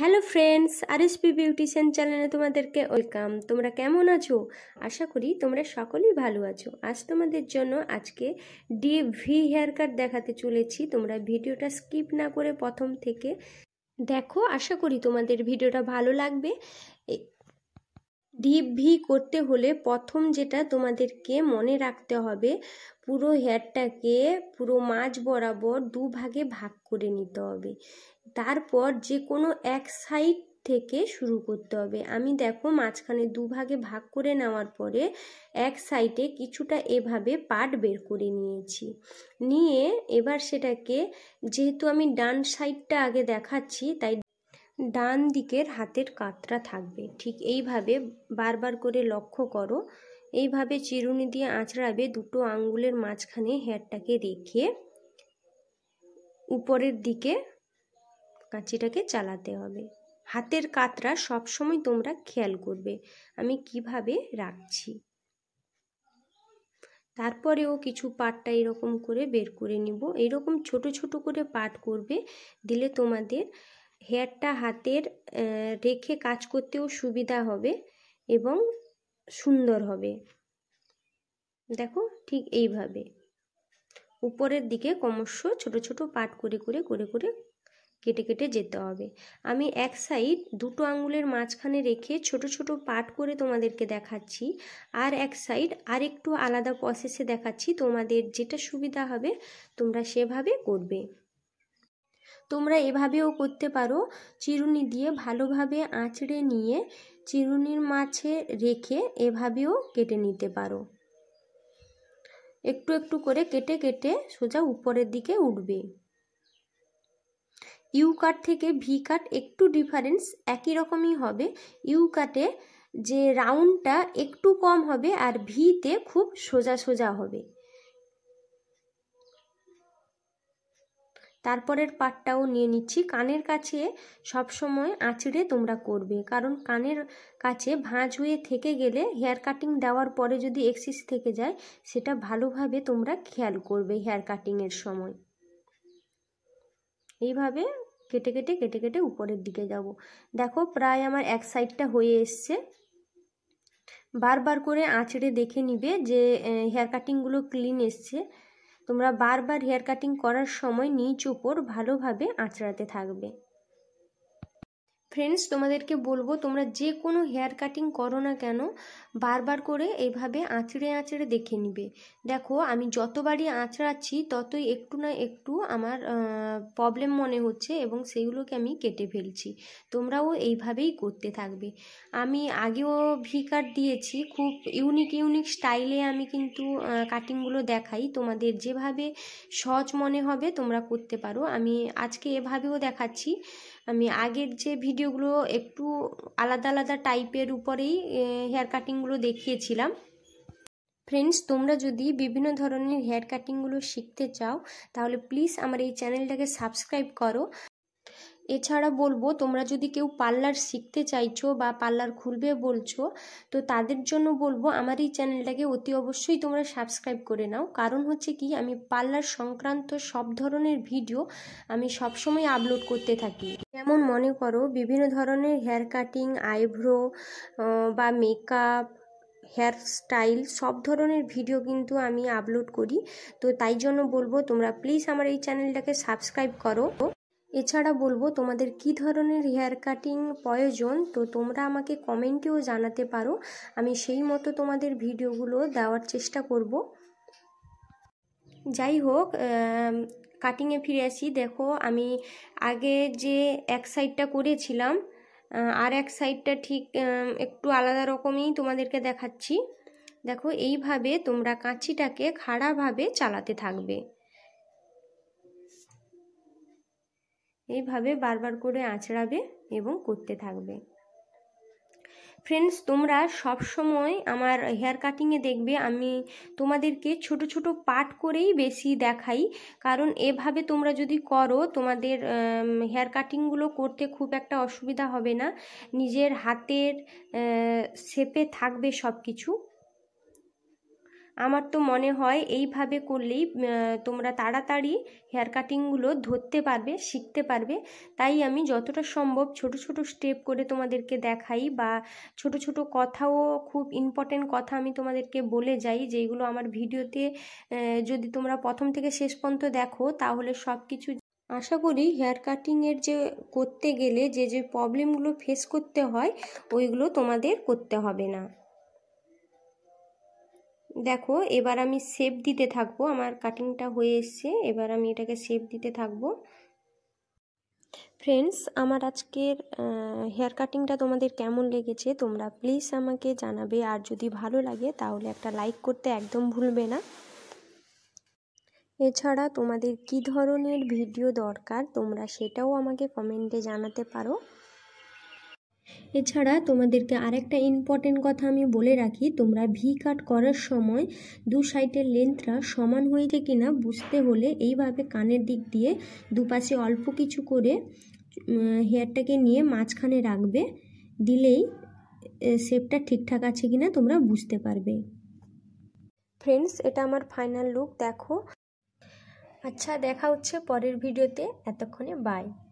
hello friends R S P beautician চ্যানেলে তোমাদেরকে welcome তোমরা কেমন আছো আশা করি তোমরা সকলেই ভালো আছো আজ তোমাদের জন্য আজকে ডি ভি হেয়ার কাট দেখাতে চলেছি তোমরা ভিডিওটা স্কিপ না করে প্রথম থেকে দেখো আশা করি তোমাদের ভিডিওটা ভালো লাগবে ডিপ ভি করতে হলে প্রথম যেটা তোমাদেরকে মনে রাখতে হবে পুরো হেয়ারটাকে পুরো মাঝ বরাবর দুভাগে ভাগ করে নিতে হবে তারপর যে কোনো এক সাইড থেকে শুরু করতে হবে আমি দেখো মাঝখানে দুভাগে ভাগ করে নেওয়ার পরে এক সাইডে কিছুটা এভাবে পাট বের করে নিয়েছি নিয়ে এবার সেটাকে যেহেতু আমি ডান সাইডটা আগে দেখাচ্ছি তাই ডান দিকের হাতের কাতরা থাকবে ঠিক এইভাবে বারবার করে লক্ষ্য করো এইভাবে চিরুনি দিয়ে আঁচড়াবে দুটো আঙ্গুলের মাঝখানে হেয়ারটাকে রেখে উপরের দিকে কাঁচিটাকে চালাতে হবে হাতের কাতরা সবসময় তোমরা খেয়াল করবে আমি কিভাবে রাখছি তারপরেও কিছু পাটটা এরকম করে বের করে নিব এরকম ছোট ছোট করে পাট করবে দিলে তোমাদের হেয়ারটা হাতের রেখে কাজ করতেও সুবিধা হবে এবং সুন্দর হবে দেখো ঠিক এইভাবে উপরের দিকে ক্রমশ ছোট ছোট পাট করে করে করে করে কেটে কেটে যেতে হবে আমি এক সাইড দুটো আঙুলের মাঝখানে রেখে ছোট ছোট পাট করে তোমাদেরকে দেখাচ্ছি আর এক সাইড আর একটু আলাদা প্রসেসে দেখাচ্ছি তোমাদের যেটা সুবিধা হবে তোমরা সেভাবে করবে তোমরা এভাবেও করতে পারো চিরুনি দিয়ে ভালোভাবে আঁচড়ে নিয়ে চিরুনির মাছে রেখে এভাবেও কেটে নিতে পারো একটু একটু করে কেটে কেটে সোজা উপরের দিকে উঠবে ইউ কাট থেকে ভি কাট একটু ডিফারেন্স একই রকমই হবে ইউ কাটে যে রাউন্ডটা একটু কম হবে আর ভিতে খুব সোজা সোজা হবে তারপরের পাটটাও নিয়ে নিচ্ছি কানের কাছে সবসময় আঁচড়ে তোমরা করবে কারণ কানের কাছে ভাঁজ হয়ে থেকে গেলে হেয়ার কাটিং দেওয়ার পরে যদি এক্সিস থেকে যায় সেটা ভালোভাবে তোমরা খেয়াল করবে হেয়ার কাটিংয়ের সময় এইভাবে কেটে কেটে কেটে কেটে উপরের দিকে যাব দেখো প্রায় আমার এক সাইডটা হয়ে এসছে বারবার করে আঁচড়ে দেখে নিবে যে হেয়ার কাটিংগুলো ক্লিন এসছে তোমরা বারবার হেয়ার কাটিং করার সময় নিচ উপর ভালোভাবে আঁচড়াতে থাকবে ফ্রেন্ডস তোমাদেরকে বলবো তোমরা যে কোনো হেয়ার কাটিং করো না কেন বারবার করে এইভাবে আঁচড়ে আঁচড়ে দেখে নিবে দেখো আমি যতবারই আঁচড়াচ্ছি ততই একটু না একটু আমার প্রবলেম মনে হচ্ছে এবং সেগুলোকে আমি কেটে ফেলছি তোমরাও এইভাবেই করতে থাকবে আমি আগেও ভি কাট দিয়েছি খুব ইউনিক ইউনিক স্টাইলে আমি কিন্তু কাটিংগুলো দেখাই তোমাদের যেভাবে সহজ মনে হবে তোমরা করতে পারো আমি আজকে এভাবেও দেখাচ্ছি আমি আগের যে ভিডিওগুলো একটু আলাদা আলাদা টাইপের উপরেই হেয়ার কাটিংগুলো দেখিয়েছিলাম ফ্রেন্ডস তোমরা যদি বিভিন্ন ধরনের হেয়ার কাটিংগুলো শিখতে চাও তাহলে প্লিজ আমার এই চ্যানেলটাকে সাবস্ক্রাইব করো এছাড়া বলবো তোমরা যদি কেউ পার্লার শিখতে চাইছো বা পার্লার খুলবে বলছো তো তাদের জন্য বলবো আমার এই চ্যানেলটাকে অতি অবশ্যই তোমরা সাবস্ক্রাইব করে নাও কারণ হচ্ছে কি আমি পার্লার সংক্রান্ত সব ধরনের ভিডিও আমি সবসময় আপলোড করতে থাকি যেমন মনে করো বিভিন্ন ধরনের হেয়ার কাটিং আইব্রো বা মেকআপ হেয়ার স্টাইল সব ধরনের ভিডিও কিন্তু আমি আপলোড করি তো তাই জন্য বলবো তোমরা প্লিজ আমার এই চ্যানেলটাকে সাবস্ক্রাইব করো এছাড়া বলবো তোমাদের কি ধরনের হেয়ার কাটিং প্রয়োজন তো তোমরা আমাকে কমেন্টেও জানাতে পারো আমি সেই মতো তোমাদের ভিডিওগুলো দেওয়ার চেষ্টা করব যাই হোক কাটিংয়ে ফিরে আসি দেখো আমি আগে যে এক সাইডটা করেছিলাম আর এক সাইডটা ঠিক একটু আলাদা রকমই তোমাদেরকে দেখাচ্ছি দেখো এইভাবে তোমরা কাঁচিটাকে খাড়াভাবে চালাতে থাকবে এইভাবে বারবার করে আঁচড়াবে এবং করতে থাকবে ফ্রেন্ডস তোমরা সব সময় আমার হেয়ার কাটিংয়ে দেখবে আমি তোমাদেরকে ছোট ছোট পার্ট করেই বেশি দেখাই কারণ এভাবে তোমরা যদি করো তোমাদের হেয়ার কাটিংগুলো করতে খুব একটা অসুবিধা হবে না নিজের হাতের শেপে থাকবে সব কিছু আমার তো মনে হয় এইভাবে করলেই তোমরা তাড়াতাড়ি হেয়ার কাটিংগুলো ধরতে পারবে শিখতে পারবে তাই আমি যতটা সম্ভব ছোট ছোট স্টেপ করে তোমাদেরকে দেখাই বা ছোট ছোট কথাও খুব ইম্পর্টেন্ট কথা আমি তোমাদেরকে বলে যাই যেগুলো আমার ভিডিওতে যদি তোমরা প্রথম থেকে শেষ পর্যন্ত দেখো তাহলে সব কিছু আশা করি হেয়ার কাটিংয়ের যে করতে গেলে যে যে প্রবলেমগুলো ফেস করতে হয় ওইগুলো তোমাদের করতে হবে না দেখো এবার আমি শেপ দিতে থাকবো আমার কাটিংটা হয়ে এসছে এবার আমি এটাকে শেপ দিতে থাকবো ফ্রেন্ডস আমার আজকের হেয়ার কাটিংটা তোমাদের কেমন লেগেছে তোমরা প্লিজ আমাকে জানাবে আর যদি ভালো লাগে তাহলে একটা লাইক করতে একদম ভুলবে না এছাড়া তোমাদের কি ধরনের ভিডিও দরকার তোমরা সেটাও আমাকে কমেন্টে জানাতে পারো এছাড়া তোমাদেরকে আরেকটা ইম্পর্টেন্ট কথা আমি বলে রাখি তোমরা ভি কাট করার সময় দু সাইডের লেন্থটা সমান হয়েছে কিনা বুঝতে হলে এইভাবে কানের দিক দিয়ে দুপাশে অল্প কিছু করে হেয়ারটাকে নিয়ে মাঝখানে রাখবে দিলেই শেপটা ঠিকঠাক আছে কিনা তোমরা বুঝতে পারবে ফ্রেন্ডস এটা আমার ফাইনাল লুক দেখো আচ্ছা দেখা হচ্ছে পরের ভিডিওতে এতক্ষণে বাই